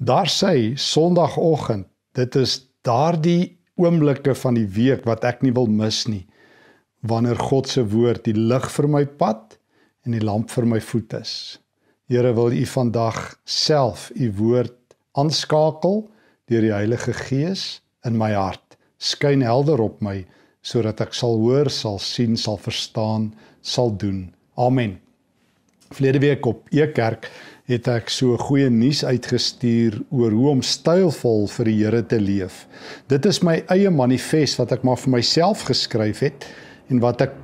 Daar sê Sondagoggend, dit is daardie oomblikke van die week wat ek nie wil mis nie. Wanneer God se woord die lig vir my pad en die lamp vir my voet is. Here wil U vandag self U woord aanskakel deur die Heilige Gees in my hart. Skyn helder op my sodat ek sal hoor, sal sien, sal verstaan, sal doen. Amen. Vlede week op Ekerk het ek so goeie nuus uitgestuur oor hoe om stylvol vir die Here te leef. Dit is my eie manifest wat ek maar vir myself geskryf het en wat ek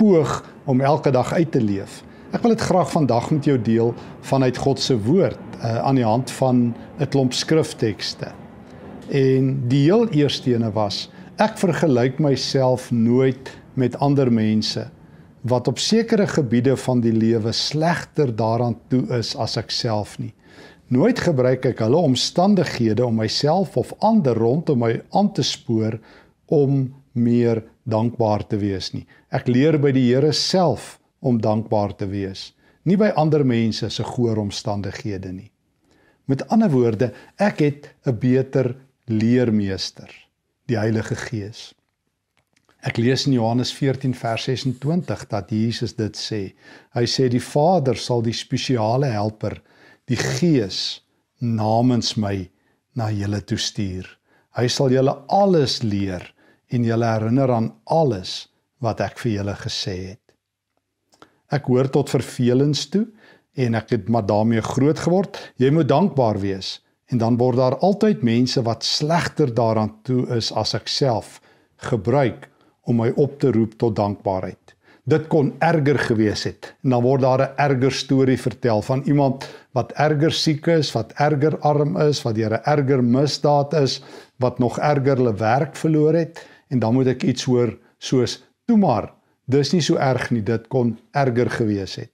poog om elke dag uit te leef. Ek wil dit graag vandag met jou deel vanuit God se woord uh, aan die hand van 'n klomp skriftekste. En die heel eerste ene was: Ek vergelyk myself nooit met ander mense nie wat op sekere gebiede van die lewe slegter daaraan toe is as ek self nie. Nooit gebruik ek hulle omstandighede om myself of ander rondom my aan te spoor om meer dankbaar te wees nie. Ek leer by die Here self om dankbaar te wees, nie by ander mense se goeie omstandighede nie. Met ander woorde, ek het 'n beter leermeester, die Heilige Gees. Ek lees in Johannes 14 vers 26 dat Jesus dit sê. Hy sê die Vader sal die spesiale helper, die Gees namens my na julle toe stuur. Hy sal julle alles leer en julle herinner aan alles wat ek vir julle gesê het. Ek hoor tot vervelings toe en ek het maar daarmee groot geword. Jy moet dankbaar wees en dan word daar altyd mense wat slegter daaraan toe is as ek self gebruik om my op te roep tot dankbaarheid. Dit kon erger gewees het. En dan word daar 'n erger storie vertel van iemand wat erger siek is, wat erger arm is, wat deur 'n erger misdaad is, wat nog erger hulle werk verloor het en dan moet ek iets hoor soos toe maar, dis nie so erg nie, dit kon erger gewees het.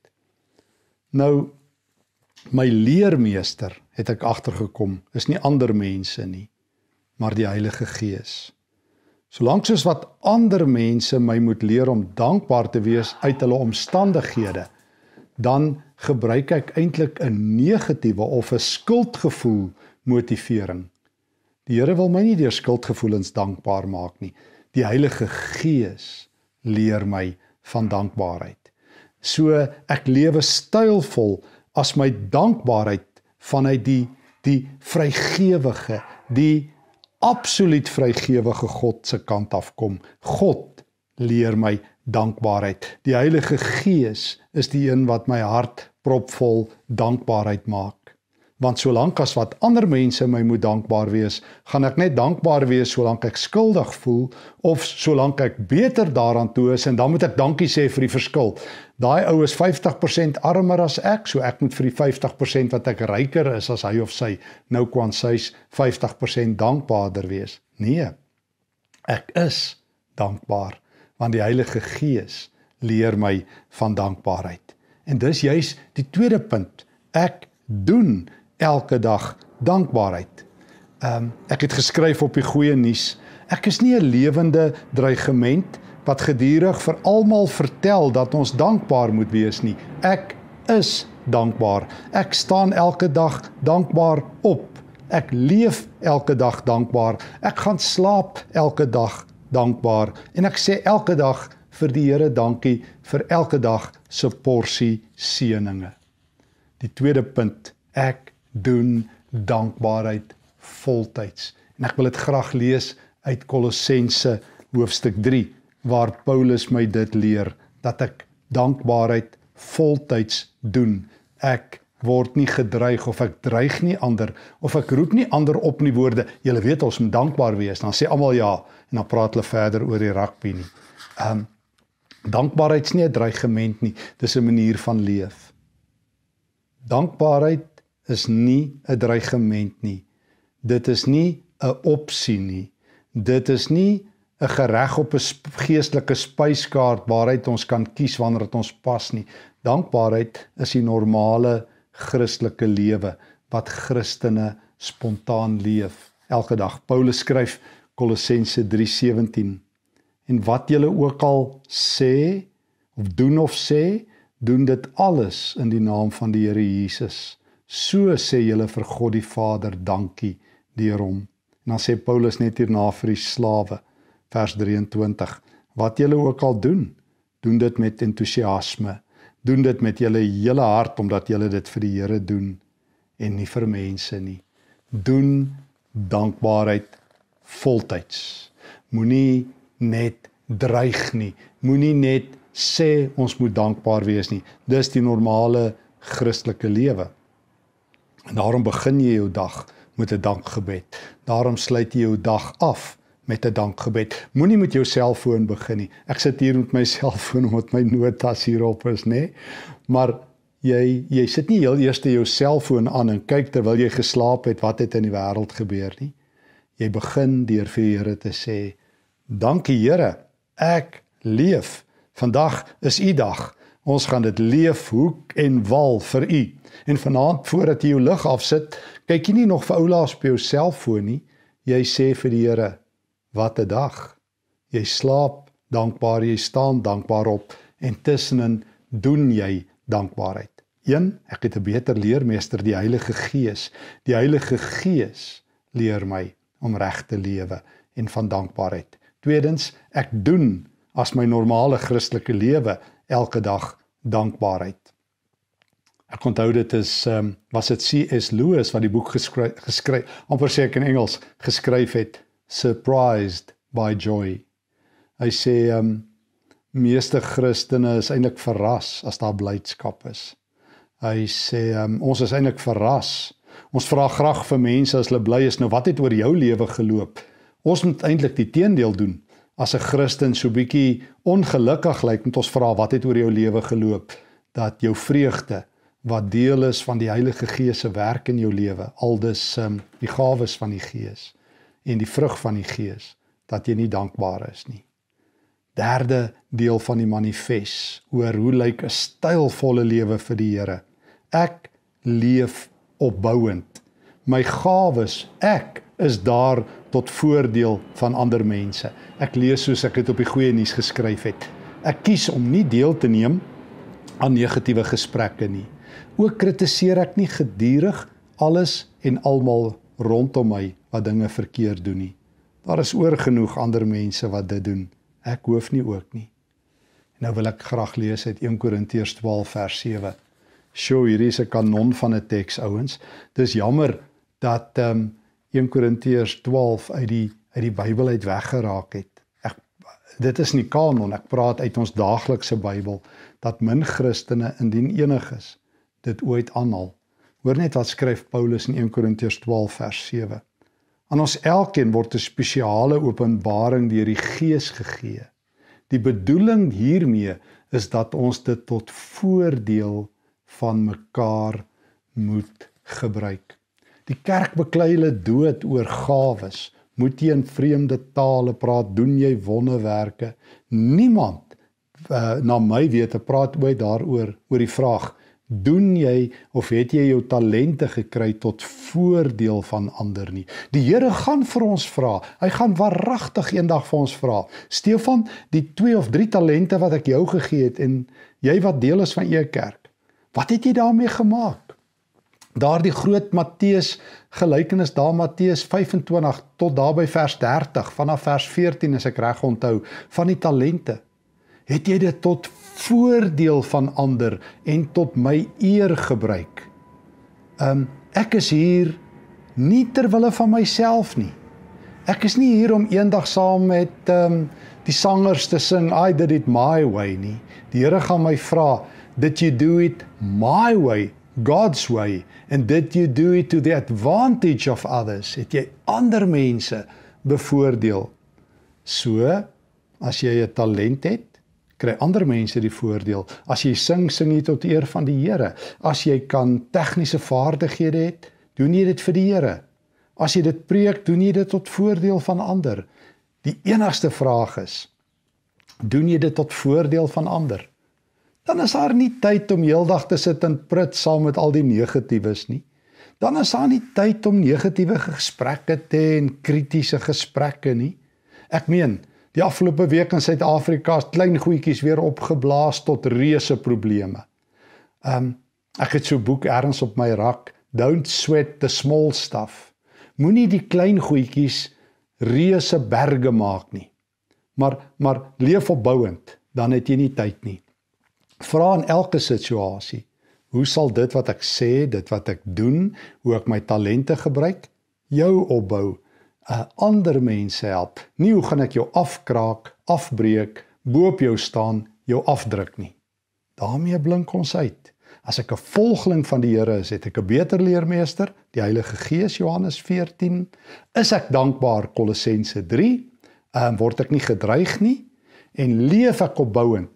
Nou my leermeester het ek agtergekom, is nie ander mense nie, maar die Heilige Gees. Solank soos wat ander mense my moet leer om dankbaar te wees uit hulle omstandighede, dan gebruik ek eintlik 'n negatiewe of 'n skuldgevoel motivering. Die Here wil my nie deur skuldgevoelens dankbaar maak nie. Die Heilige Gees leer my van dankbaarheid. So ek lewe stylvol as my dankbaarheid vanuit die die vrygewige, die absoluut vrygewige God se kant af kom. God leer my dankbaarheid. Die Heilige Gees is die een wat my hart propvol dankbaarheid maak want solank as wat ander mense my moet dankbaar wees, gaan ek net dankbaar wees solank ek skuldig voel of solank ek beter daaraan toe is en dan moet ek dankie sê vir die verskil. Daai ou is 50% armer as ek, so ek moet vir die 50% wat ek ryker is as hy of sy nou kon sês 50% dankbaarder wees. Nee. Ek is dankbaar want die Heilige Gees leer my van dankbaarheid. En dis juis die tweede punt. Ek doen elke dag dankbaarheid. Ehm um, ek het geskryf op die goeie nuus. Ek is nie 'n lewende dreigement wat gedurig vir almal vertel dat ons dankbaar moet wees nie. Ek is dankbaar. Ek staan elke dag dankbaar op. Ek leef elke dag dankbaar. Ek gaan slaap elke dag dankbaar en ek sê elke dag vir die Here dankie vir elke dag se porsie seëninge. Die tweede punt, ek doen dankbaarheid voltyds. En ek wil dit graag lees uit Kolossense hoofstuk 3 waar Paulus my dit leer dat ek dankbaarheid voltyds doen. Ek word nie gedreig of ek dreig nie ander of ek roep nie ander op nie woorde. Julle weet ons moet dankbaar wees. Dan sê almal ja en dan praat hulle verder oor die rugby nie. Ehm um, dankbaarheid is nie 'n dreigement nie. Dis 'n manier van leef. Dankbaarheid is nie 'n dreigement nie. Dit is nie 'n opsie nie. Dit is nie 'n gereg op 'n geestelike spyskaart waaruit ons kan kies wanneer dit ons pas nie. Dankbaarheid is die normale Christelike lewe wat Christene spontaan leef elke dag. Paulus skryf Kolossense 3:17. En wat julle ook al sê of doen of sê, doen dit alles in die naam van die Here Jesus. So sê julle vir God die Vader dankie deur hom. En dan sê Paulus net hierna vir die slawe vers 23: Wat julle ook al doen, doen dit met entoesiasme. Doen dit met julle hele hart omdat julle dit vir die Here doen en nie vir mense nie. Doen dankbaarheid voltyds. Moenie net dreig nie. Moenie net sê ons moet dankbaar wees nie. Dis die normale Christelike lewe. En daarom begin jy jou dag met 'n dankgebed. Daarom sluit jy jou dag af met 'n dankgebed. Moenie met jou selfoon begin nie. Ek sit hier met my selfoon omdat my notas hierop is, nê? Nee? Maar jy jy sit nie heel eers te jou selfoon aan en kyk terwyl jy geslaap het wat het in die wêreld gebeur nie. Jy begin deur vir die Here te sê: "Dankie Here, ek leef. Vandag is u dag. Ons gaan dit leef hoek en wal vir u. En vanaand voordat jy jou lig afsit, kyk jy nie nog vir Oula op jou selfoon nie. Jy sê vir die Here, wat 'n dag. Jy slaap dankbaar, jy staan dankbaar op en tussenin doen jy dankbaarheid. 1. Ek het 'n beter leermeester, die Heilige Gees. Die Heilige Gees leer my om reg te lewe en van dankbaarheid. Tweedens, ek doen as my normale Christelike lewe elke dag dankbaarheid. Ek onthou dit is um, was dit CS Lewis wat die boek geskryf amper seker in Engels geskryf het Surprised by Joy. Hy sê um meeste Christene is eintlik verras as daar blydskap is. Hy sê um, ons is eintlik verras. Ons vra graag vir mense as hulle bly is, nou wat het oor jou lewe geloop? Ons moet eintlik die teendeel doen as 'n Christen so bietjie ongelukkig lyk met ons vra wat het oor jou lewe geloop dat jou vreugde wat deel is van die Heilige Gees se werk in jou lewe aldus um, die gawes van die Gees en die vrug van die Gees dat jy nie dankbaar is nie. Derde deel van die manifest oor hoe lyk 'n stylvolle lewe vir die Here. Ek leef opbouend. My gawes, ek is daar tot voordeel van ander mense. Ek lees soos ek dit op die goeie nuus geskryf het. Ek kies om nie deel te neem aan negatiewe gesprekke nie. Ook kritiseer ek nie gedurig alles en almal rondom my wat dinge verkeerd doen nie. Daar is oorgenoeg ander mense wat dit doen. Ek hoef nie ook nie. Nou wil ek graag lees uit 1 Korintiërs 12 vers 7. Sjoe, hier is 'n kanon van 'n teks, ouens. Dis jammer dat ehm um, 1 Korintiërs 12 uit die uit die Bybel uit weggeraak het. Ek dit is nie kanon, ek praat uit ons daaglikse Bybel dat min Christene indien enig is dit ooit aanhaal. Hoor net wat skryf Paulus in 1 Korintiërs 12 vers 7. Aan ons elkeen word 'n spesiale openbaring deur die Gees gegee. Die bedoeling hiermee is dat ons dit tot voordeel van mekaar moet gebruik. Die kerk beklei hulle dood oor gawes. Moet jy in vreemde tale praat, doen jy wonderwerke. Niemand uh, na my wete praat ooit daaroor oor die vraag doen jy of het jy jou talente gekry tot voordeel van ander nie die Here gaan vir ons vra hy gaan waaragtig eendag vir ons vra stefan die 2 of 3 talente wat ek jou gegee het en jy wat deel is van e kerk wat het jy daarmee gemaak daardie groot Matteus gelykenis daar Matteus 25 tot daarby vers 30 vanaf vers 14 as ek reg onthou van die talente het jy dit tot voordeel van ander en tot my eer gebruik. Um ek is hier nie ter wille van myself nie. Ek is nie hier om eendag saam met um die sangers te sing I did it my way nie. Die Here gaan my vra, did you do it my way? God's way and that you do it to the advantage of others, het jy ander mense bevoordeel. So as jy 'n talent het, kry ander mense die voordeel. As jy sing, sing jy tot eer van die Here. As jy kan tegniese vaardighede het, doen jy dit vir die Here. As jy dit preek, doen jy dit tot voordeel van ander. Die enigste vraag is: doen jy dit tot voordeel van ander? dan is daar nie tyd om heeldag te sit en prut saam met al die negatiewes nie. Dan is daar nie tyd om negatiewe gesprekke te hê en kritiese gesprekke nie. Ek meen, die afgelope week in Suid-Afrika het klein goedjies weer opgeblaas tot reuse probleme. Um ek het so boek erns op my rak, Don't sweat the small stuff. Moenie die klein goedjies reuse berge maak nie. Maar maar leef opbouend, dan het jy nie tyd nie vra in elke situasie hoe sal dit wat ek sê dit wat ek doen hoe ek my talente gebruik jou opbou uh, ander mense help nie hoe gaan ek jou afkraak afbreek boop jou staan jou afdruk nie daarmee blink ons uit as ek 'n volgeling van die Here is het ek 'n beter leermeester die Heilige Gees Johannes 14 is ek dankbaar Kolossense 3 uh, ehm, word ek nie gedreig nie en leef ek opbouend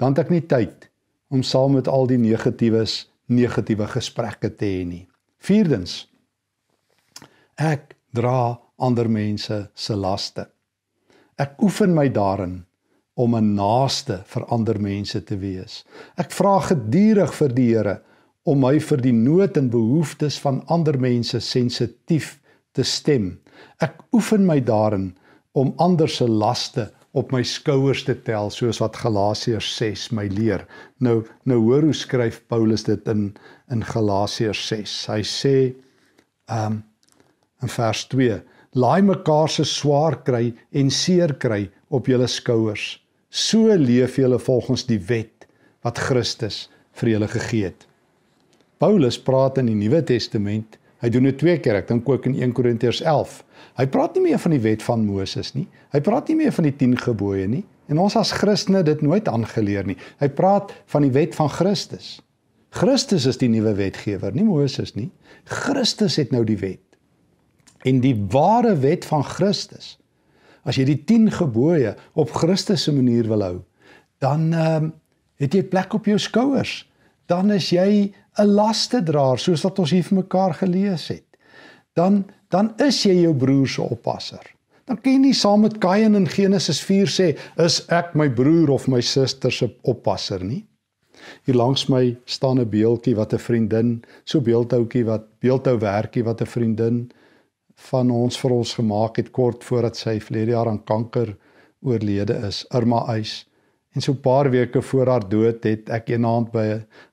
dan het ek nie tyd om saam met al die negatiewes negatiewe gesprekke te hê nie. Vierdens ek dra ander mense se laste. Ek oefen my daarin om 'n naaste vir ander mense te wees. Ek vra geduldig vir die Here om my vir die nood en behoeftes van ander mense sensitief te stem. Ek oefen my daarin om ander se laste op my skouers te tel soos wat Galasiërs 6 my leer. Nou nou hoor hoe skryf Paulus dit in in Galasiërs 6. Hy sê ehm um, in vers 2: Laai mekaar se swaar kry en seer kry op julle skouers. So leef julle volgens die wet wat Christus vir julle gegee het. Paulus praat in die Nuwe Testament Hy doen dit twee keer, ek dink ook in 1 Korintiërs 11. Hy praat nie meer van die wet van Moses nie. Hy praat nie meer van die 10 gebooie nie. En ons as Christene dit nooit aangeleer nie. Hy praat van die wet van Christus. Christus is die nuwe wetgewer, nie Moses nie. Christus het nou die wet. En die ware wet van Christus. As jy die 10 gebooie op Christus se manier wil hou, dan ehm um, het jy plek op jou skouers. Dan is jy 'n lastedraer soos wat ons hier vir mekaar gelees het, dan dan is jy jou broer se oppasser. Dan kan jy nie saam met Kain in Genesis 4 sê is ek my broer of my suster se oppasser nie. Hier langs my staan 'n beeltjie wat 'n vriendin, so beeldhoutjie wat beeldhouwerkie wat 'n vriendin van ons vir ons gemaak het kort voordat sy vir die jaar aan kanker oorlede is, Irma Eis. En so 'n paar weke voor haar dood het ek eendag by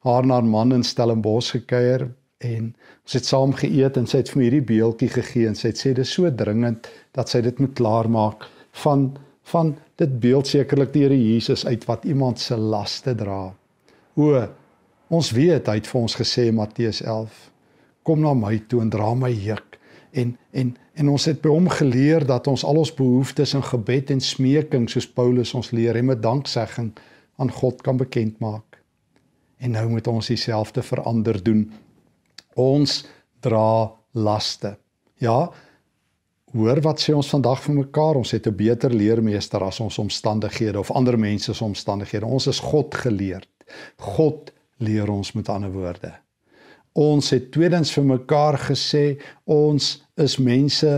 haar na haar man in Stellenbosch gekuier en ons het saam geëet en sy het vir my hierdie beeltjie gegee en sy het sê dit is so dringend dat sy dit moet klaarmaak van van dit beeld sekerlik die Here Jesus uit wat iemand se laste dra. O ons weet hy het vir ons gesê Matteus 11 kom na my toe en dra my juk en en en ons het by hom geleer dat ons al ons behoeftes in gebed en smeking soos Paulus ons leer en met danksegging aan God kan bekend maak. En nou moet ons dieselfde verander doen. Ons dra laste. Ja. Hoor wat sê ons vandag vir mekaar? Ons het 'n beter leermeester as ons omstandighede of ander mense se omstandighede. Ons is God geleer. God leer ons met ander woorde. Ons het tweedens vir mekaar gesê ons is mense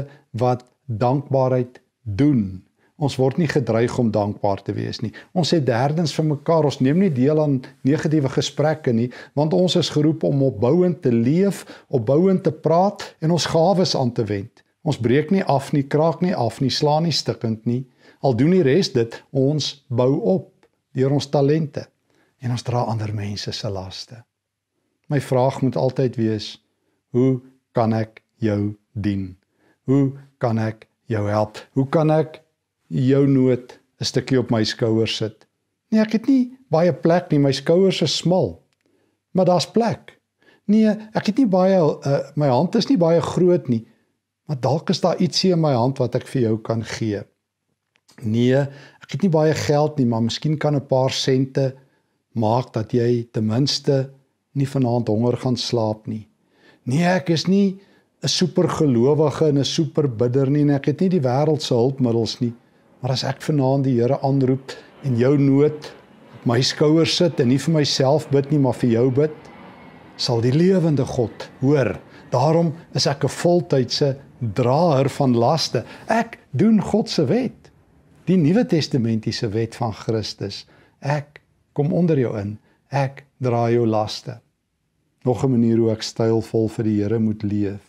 wat dankbaarheid doen. Ons word nie gedreig om dankbaar te wees nie. Ons sê derdens vir mekaar ons neem nie deel aan negatiewe gesprekke nie, want ons is geroep om opbouend te leef, opbouend te praat en ons gawes aan te wend. Ons breek nie af nie, kraak nie af nie, sla nie stikkend nie. Al doen die res dit, ons bou op deur ons talente en ons dra ander mense se laste. My vraag moet altyd wees: Hoe kan ek jou dien? Hoe kan ek jou help? Hoe kan ek jou nood 'n stukkie op my skouers sit? Nee, ek het nie baie plek nie, my skouers is smal. Maar daar's plek. Nee, ek het nie baie uh, my hand is nie baie groot nie. Maar dalk is daar ietsie in my hand wat ek vir jou kan gee. Nee, ek het nie baie geld nie, maar miskien kan 'n paar sente maak dat jy ten minste nie vanaand honger gaan slaap nie. Nee, ek is nie 'n supergelowige en 'n superbidder nie en ek het nie die wêreld se hulpmiddels nie. Maar as ek vanaand die Here aanroep en jou nood op my skouers sit en nie vir myself bid nie, maar vir jou bid, sal die lewende God hoor. Daarom is ek 'n voltydse draer van laste. Ek doen God se wet, die Nuwe Testamentiese wet van Christus. Ek kom onder jou in. Ek dra jou laste nog 'n manier hoe ek stylvol vir die Here moet leef.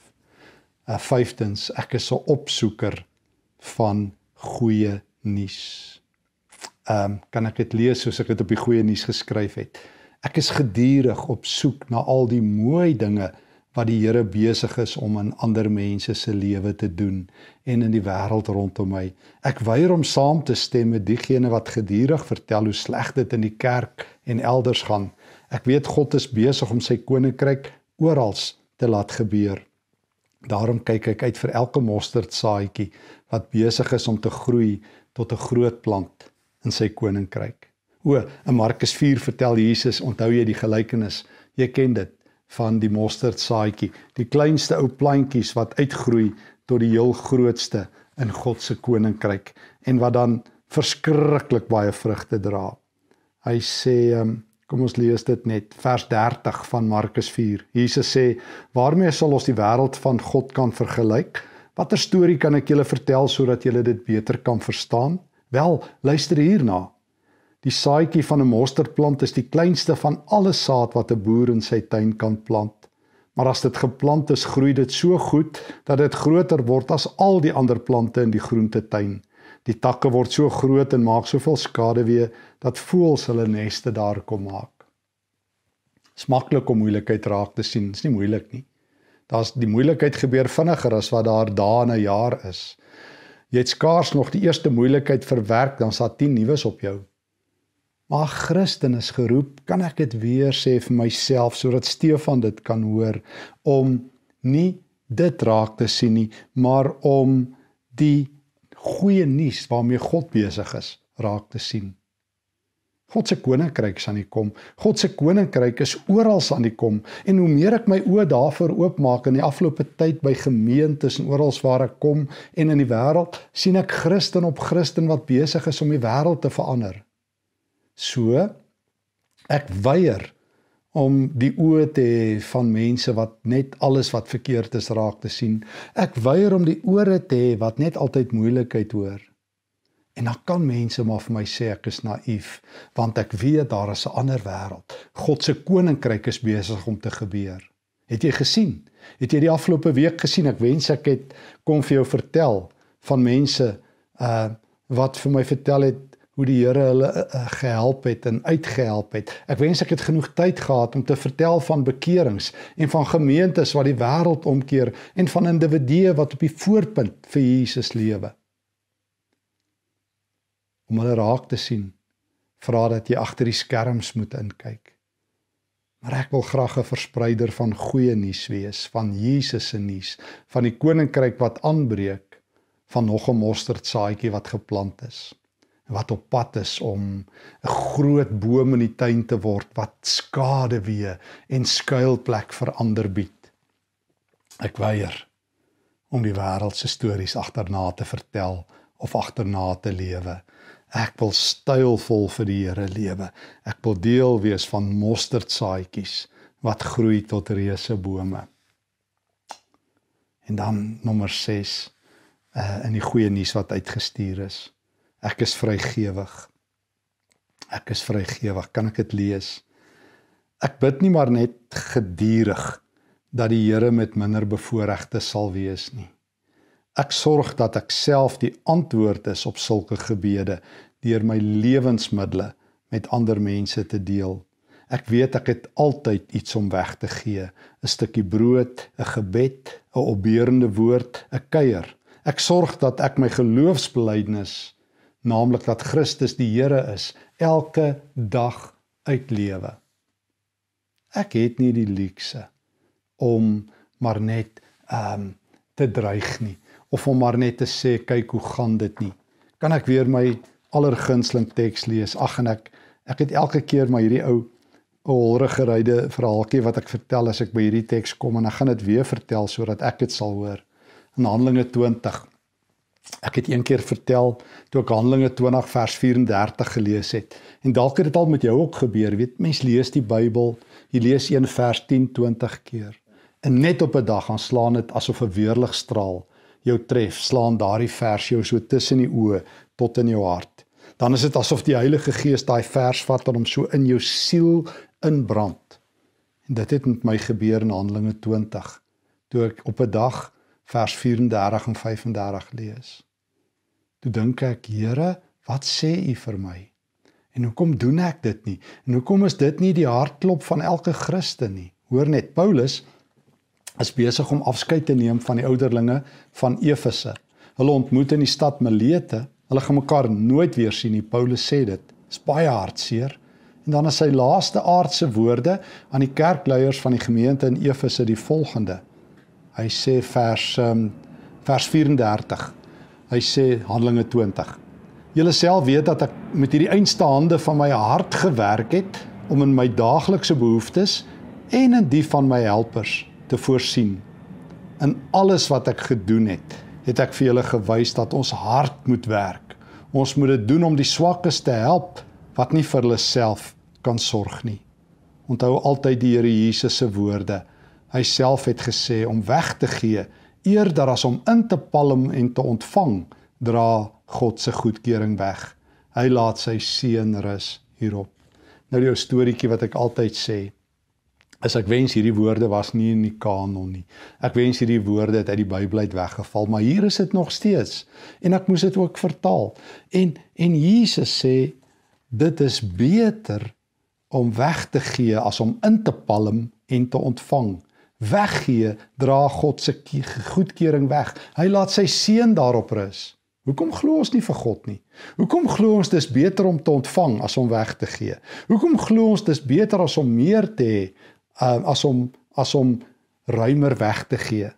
Uh, vyfdens ek is 'n opsoeker van goeie nuus. Ehm um, kan ek dit lees soos ek dit op die goeie nuus geskryf het. Ek is gedurig op soek na al die mooi dinge wat die Here besig is om in ander mense se lewe te doen en in die wêreld rondom my. Ek weier om saam te stem met diegene wat gedurig vertel hoe sleg dit in die kerk en elders gaan Ek weet God is besig om sy koninkryk oral te laat gebeur. Daarom kyk ek uit vir elke mosterdsaadjie wat besig is om te groei tot 'n groot plant in sy koninkryk. O, in Markus 4 vertel Jesus, onthou jy die gelykenis? Jy ken dit van die mosterdsaadjie, die kleinste ou plantjies wat uitgroei tot die heel grootste in God se koninkryk en wat dan verskriklik baie vrugte dra. Hy sê, ehm um, Kom ons lees dit net vers 30 van Markus 4. Jesus sê: "Waarmee sal ons die wêreld van God kan vergelyk? Watter storie kan ek julle vertel sodat julle dit beter kan verstaan? Wel, luister hierna. Die saadjie van 'n mosterdplant is die kleinste van alle saad wat 'n boer in sy tuin kan plant. Maar as dit geplant is, groei dit so goed dat dit groter word as al die ander plante in die groentetein." Die takke word so groot en maak soveel skade weer dat voëls hulle neste daar kom maak. Dis maklik om moeilikheid raak te sien. Dis nie moeilik nie. Daar's die moeilikheid gebeur vinniger as wat daar daarna jaar is. Jy het skaars nog die eerste moeilikheid verwerk, dan sal 10 nuwe op jou. Maar Christen is geroep, kan ek dit weer sê vir myself sodat Stefan dit kan hoor om nie dit raak te sien nie, maar om die goeie nuus waarmee God besig is raak te sien. God se koninkryk sal nie kom. God se koninkryk is oral aan die kom en hoe meer ek my oë daarvoor oopmaak in die afgelope tyd by gemeentes en oral waar ek kom en in die wêreld, sien ek Christen op Christen wat besig is om die wêreld te verander. So ek weier om die oë te hê van mense wat net alles wat verkeerd is raak te sien. Ek weier om die ore te hê wat net altyd moeilikheid hoor. En dan kan mense maar vir my sê ek is naïef, want ek weet daar is 'n ander wêreld. God se koninkryk is besig om te gebeur. Het jy gesien? Het jy die afgelope week gesien? Ek wens ek het kon vir jou vertel van mense uh wat vir my vertel het hoe die Here hulle eh, eh, gehelp het en uitgehelp het. Ek wens ek het genoeg tyd gehad om te vertel van bekerings en van gemeentes wat die wêreld omkeer en van individue wat op die voorpunt vir Jesus lewe. Om hulle raak te sien, vra dat jy agter die skerms moet inkyk. Maar ek wil graag 'n verspreider van goeie nuus wees, van Jesus se nuus, van die koninkryk wat aanbreek, van nog 'n mosterdsaadjie wat geplant is wat op pad is om 'n groot boom in die tuin te word wat skade weë en skuilplek vir ander bied. Ek weier om die wêreld se stories agterna te vertel of agterna te lewe. Ek wil stylvol vir die Here lewe. Ek wil deel wees van mosterdsaadjies wat groei tot reuse bome. En dan nommer 6 uh eh, in die goeie nuus wat uitgestuur is. Ek is vrygewig. Ek is vrygewig. Kan ek dit lees? Ek bid nie maar net gedurig dat die Here met minder bevoordeelde sal wees nie. Ek sorg dat ek self die antwoord is op sulke gebede deur my lewensmiddels met ander mense te deel. Ek weet ek het altyd iets om weg te gee, 'n stukkie brood, 'n gebed, 'n opbeurende woord, 'n kuier. Ek sorg dat ek my geloofsbelydenis naamlik dat Christus die Here is, elke dag uitlewe. Ek het nie die luukse om maar net ehm um, te dreig nie of om maar net te sê kyk hoe gaan dit nie. Kan ek weer my allergunsteling teks lees? Ag en ek ek het elke keer maar hierdie ou holrige ryde verhaaltjie wat ek vertel as ek by hierdie teks kom en ek gaan dit weer vertel sodat ek dit sal hoor. In Handelinge 20 Ek het een keer vertel toe ek Handelinge 20 vers 34 gelees het. En dalk het dit al met jou ook gebeur, weet mens lees die Bybel, jy lees een vers 10 20 keer. En net op 'n dag gaan slaan dit asof 'n weerligstraal jou tref, slaan daardie vers jou so tussen die oë tot in jou hart. Dan is dit asof die Heilige Gees daai vers vat en hom so in jou siel inbrand. En dit het met my gebeur in Handelinge 20 toe ek op 'n dag vers 34 en 35 lees. Toe dink ek, Here, wat sê U vir my? En hoekom doen ek dit nie? En hoekom is dit nie die hartklop van elke Christen nie? Hoor net, Paulus is besig om afskeid te neem van die ouderlinge van Efese. Hulle ontmoet in die stad Milete. Hulle gaan mekaar nooit weer sien nie. Paulus sê dit. Dis baie hartseer. En dan is sy laaste aardse woorde aan die kerkleiers van die gemeente in Efese die volgende: Hy sê vers um, vers 34. Hy sê Handelinge 20. Julle self weet dat ek met hierdie einste hande van my hart gewerk het om in my daaglikse behoeftes en in die van my helpers te voorsien. In alles wat ek gedoen het, het ek vir julle gewys dat ons hard moet werk. Ons moet dit doen om die swakkes te help wat nie vir hulle self kan sorg nie. Onthou altyd die Here Jesus se woorde hy self het gesê om weg te gee eerder as om in te palm en te ontvang dra God se goedkeuring weg hy laat sy seën rus hierop nou die ou storieetjie wat ek altyd sê as ek wens hierdie woorde was nie in die kanon nie ek wens hierdie woorde het uit die Bybel uit weggeval maar hier is dit nog steeds en ek moes dit ook vertaal en en Jesus sê dit is beter om weg te gee as om in te palm en te ontvang weggee, dra God se goedkeuring weg. Hy laat sy seën daarop rus. Hoekom glo ons nie vir God nie? Hoekom glo ons dis beter om te ontvang as om weg te gee? Hoekom glo ons dis beter as om meer te hê uh, as om as om ruimer weg te gee?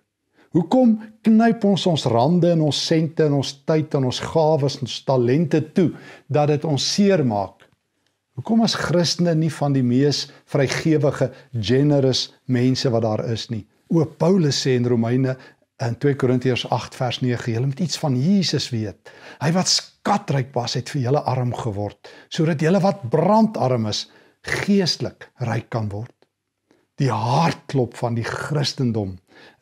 Hoekom knyp ons ons rande en ons sente en ons tyd en ons gawes en ons talente toe dat dit ons seermaak Hoekom as Christene nie van die mees vrygewige, generous mense wat daar is nie? O Paulus sê in Romeine in 2 Korintiërs 8 vers 9, julle moet iets van Jesus weet. Hy wat skatryk was, het vir julle arm geword, sodat julle wat brandarm is, geestelik ryk kan word. Die hartklop van die Christendom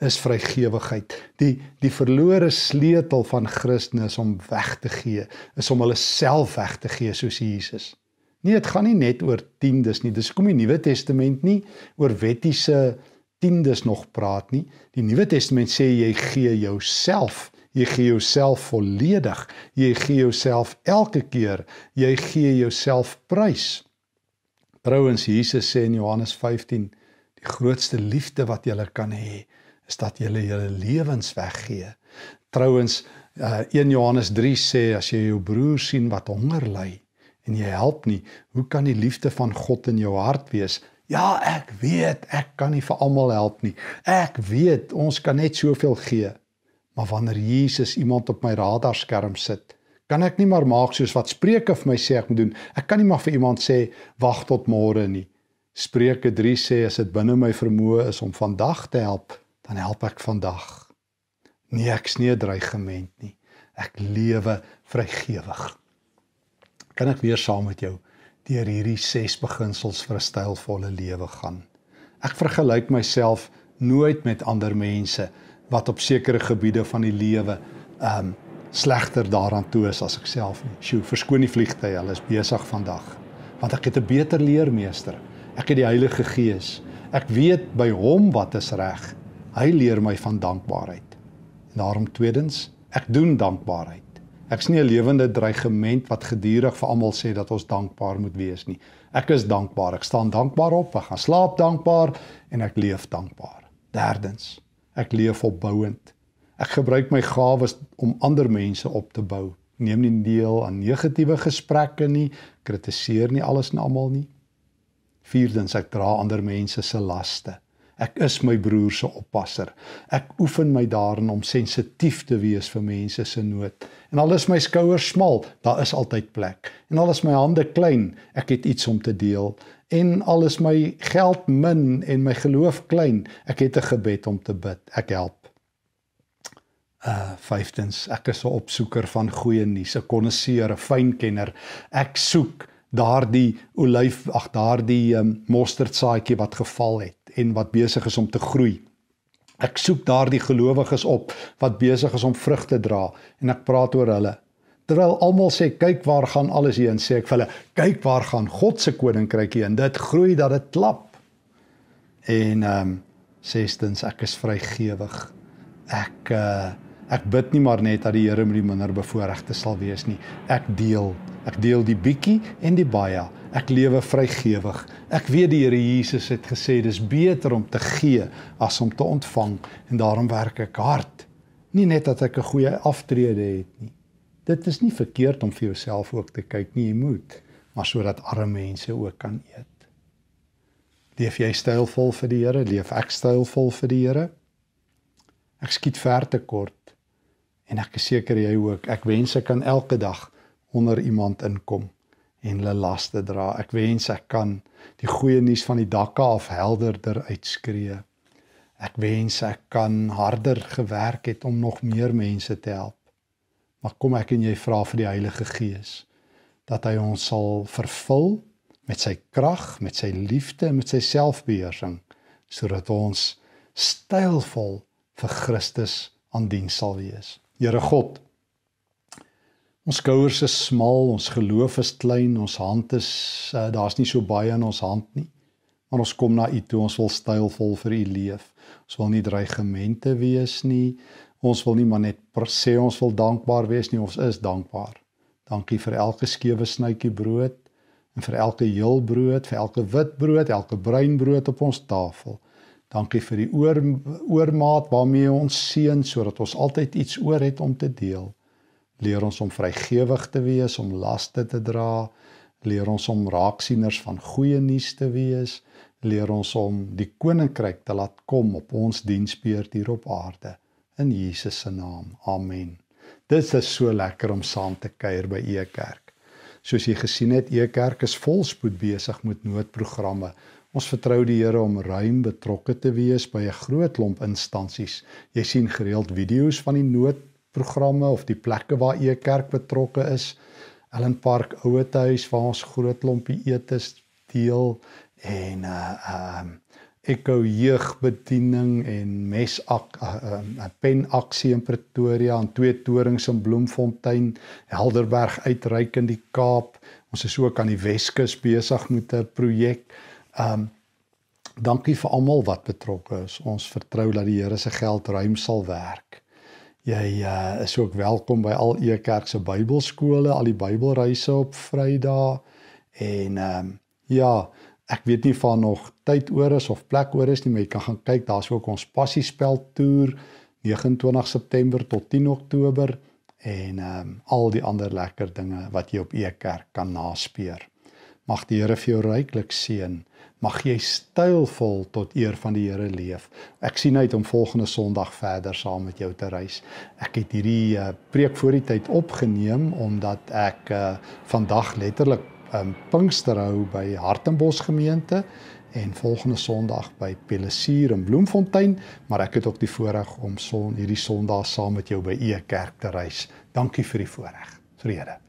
is vrygewigheid. Die die verlore sleutel van Christus om weg te gee, is om hulle self weg te gee soos Jesus. Nee, dit gaan nie net oor tiendes nie. Dis kom die Nuwe Testament nie oor wettiese tiendes nog praat nie. Die Nuwe Testament sê jy gee jouself, jy gee jouself volledig, jy gee jouself elke keer, jy gee jouself prys. Trouwens Jesus sê in Johannes 15, die grootste liefde wat jy kan hê, is dat jy jou lewens weggee. Trouwens 1 eh, Johannes 3 sê as jy jou broer sien wat honger ly, en jy help nie, hoe kan die liefde van God in jou hart wees? Ja, ek weet, ek kan nie vir almal help nie. Ek weet ons kan net soveel gee. Maar wanneer Jesus iemand op my radarskerm sit, kan ek nie maar maak soos wat Spreuke vir my sê ek moet doen. Ek kan nie maar vir iemand sê wag tot môre nie. Spreuke 3 sê as dit binne my vermoë is om vandag te help, dan help ek vandag. Nie ek's nie 'n dreigement nie. Ek lewe vrygewig kan ek weer saam met jou deur hierdie ses beginsels vir 'n stylvolle lewe gaan. Ek vergelyk myself nooit met ander mense wat op sekere gebiede van die lewe um slegter daaraan toe is as ek self nie. Sjoe, verskoon die vliegtye, hulle is besig vandag. Want ek het 'n beter leermeester. Ek het die Heilige Gees. Ek weet by hom wat is reg. Hy leer my van dankbaarheid. En daarom tweedens, ek doen dankbaarheid. Ek sien 'n lewende dreigement wat gedurig vir almal sê dat ons dankbaar moet wees nie. Ek is dankbaar. Ek staan dankbaar op. Ek gaan slaap dankbaar en ek leef dankbaar. Derdens, ek leef opbouend. Ek gebruik my gawes om ander mense op te bou. Neem nie deel aan negatiewe gesprekke nie, kritiseer nie alles en almal nie. Vierdens, ek dra ander mense se laste. Ek is my broer se oppasser. Ek oefen my daarin om sensitief te wees vir mense se nood. En al is my skouers smal, daar is altyd plek. En al is my hande klein, ek het iets om te deel. En al is my geld min en my geloof klein, ek het 'n gebed om te bid. Ek help. Uh vyftens, ek is 'n opsoeker van goeie nuus, 'n konnoisseur, 'n fynkenner. Ek soek daardie olyf, ag daardie um, ehm, mosterdsaadjie wat geval het en wat besig is om te groei. Ek soek daardie gelowiges op wat besig is om vrug te dra en ek praat oor hulle. Terwyl almal sê kyk waar gaan alles heen, sê ek vir hulle kyk waar gaan God se koninkryk heen. Dit groei dat dit klap. En ehm um, sestens ek is vrygewig. Ek uh, ek bid nie maar net dat die Here met die minder bevoorregte sal wees nie. Ek deel. Ek deel die bietjie en die baie. Ek lewe vrygewig. Ek weet die Here Jesus het gesê dis beter om te gee as om te ontvang en daarom werk ek hard. Nie net dat ek 'n goeie aftrede het nie. Dit is nie verkeerd om vir jouself ook te kyk nie, jy moet, maar sodat arme mense ook kan eet. Leef jy stylvol vir die Here? Leef ek stylvol vir die Here? Ek skiet ver te kort en ek is seker jy ook. Ek wens ek kan elke dag onder iemand inkom en hulle laste dra. Ek wens ek kan die goeie nuus van die dakke af helderder uitskree. Ek wens ek kan harder gewerk het om nog meer mense te help. Maar kom ek en jy vra vir die Heilige Gees dat hy ons sal vervul met sy krag, met sy liefde en met sy selfbeheersing sodat ons stylvol vir Christus aan diens sal wees. Here God Ons skouers is smal, ons geloof is klein, ons hand is uh, daar's nie so baie in ons hand nie. Maar ons kom na U toe, ons wil stylvol vir U leef. Ons wil nie dreigemente wees nie. Ons wil nie maar net sê ons wil dankbaar wees nie, ons is dankbaar. Dankie vir elke skewe snytjie brood en vir elke heel brood, vir elke wit brood, elke bruin brood op ons tafel. Dankie vir die oor, oormaat waarmee ons seën sodat ons altyd iets oor het om te deel. Leer ons om vrygewig te wees, om laste te dra. Leer ons om raaksieners van goeie nuus te wees. Leer ons om die koninkryk te laat kom op ons dienspeerd hier op aarde in Jesus se naam. Amen. Dit is so lekker om saam te kuier by Ee Kerk. Soos jy gesien het, Ee Kerk is volspoed besig met noodprogramme. Ons vertrou die Here om ruim betrokke te wees by 'n groot klomp instansies. Jy sien gereeld video's van die nood programme of die plekke waar ie kerk betrokke is. Ellen Park Ouetehuis waar ons groot klompie etes deel en uh ehm uh, Echo Jeugbediening en Mesak 'n uh, eh, uh, eh, pen aksie in Pretoria en twee torings in Bloemfontein, Helderberg uitreik in die Kaap. Ons is ook aan die Weskus besig met 'n projek. Ehm um, dankie vir almal wat betrokke is. Ons vertrou dat die Here se geld ruim sal werk. Jy uh, is ook welkom by al e kerk se Bybelskole, al die Bybelreise op Vrydag en ehm um, ja, ek weet nie van nog tyd oor is of plek oor is nie, maar jy kan gaan kyk, daar's ook ons passiespel toer 29 September tot 10 Oktober en ehm um, al die ander lekker dinge wat jy op e kerk kan naspeur. Mag die Here vir jou ryklik seën mag jy stylvol tot eer van die Here leef. Ek sien uit om volgende Sondag verder saam met jou te reis. Ek het hierdie uh, preek voor die tyd opgeneem omdat ek uh, vandag letterlik um, Pinkster hou by Hartenbos gemeente en volgende Sondag by Pelissier in Bloemfontein, maar ek het ook die voorreg om son hierdie Sondag saam met jou by e kerk te reis. Dankie vir die voorreg. Vrede.